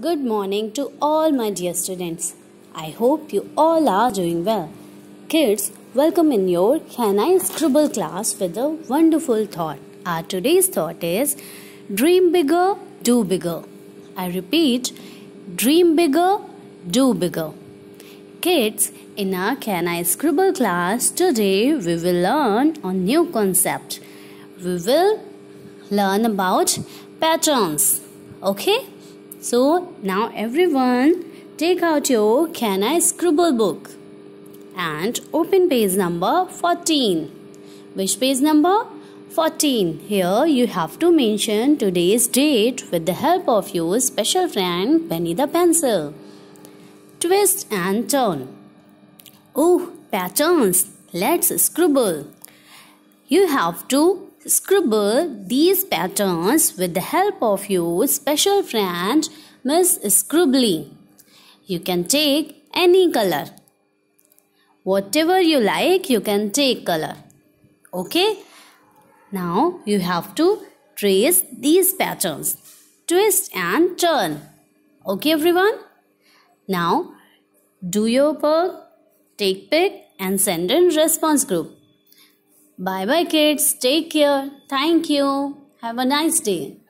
Good morning to all my dear students. I hope you all are doing well. Kids, welcome in your Can I Scribble class with a wonderful thought. Our today's thought is Dream bigger, do bigger. I repeat, dream bigger, do bigger. Kids, in our Can I Scribble class today, we will learn a new concept. We will learn about patterns. Okay? So now everyone take out your Can I Scribble book and open page number 14. Which page number? 14. Here you have to mention today's date with the help of your special friend Penny the Pencil. Twist and turn. Oh, patterns. Let's scribble. You have to Scribble these patterns with the help of your special friend Miss Scribbly. You can take any color. Whatever you like, you can take color. Okay? Now you have to trace these patterns. Twist and turn. Okay everyone? Now do your work, take pic and send in response group. Bye bye, kids. Take care. Thank you. Have a nice day.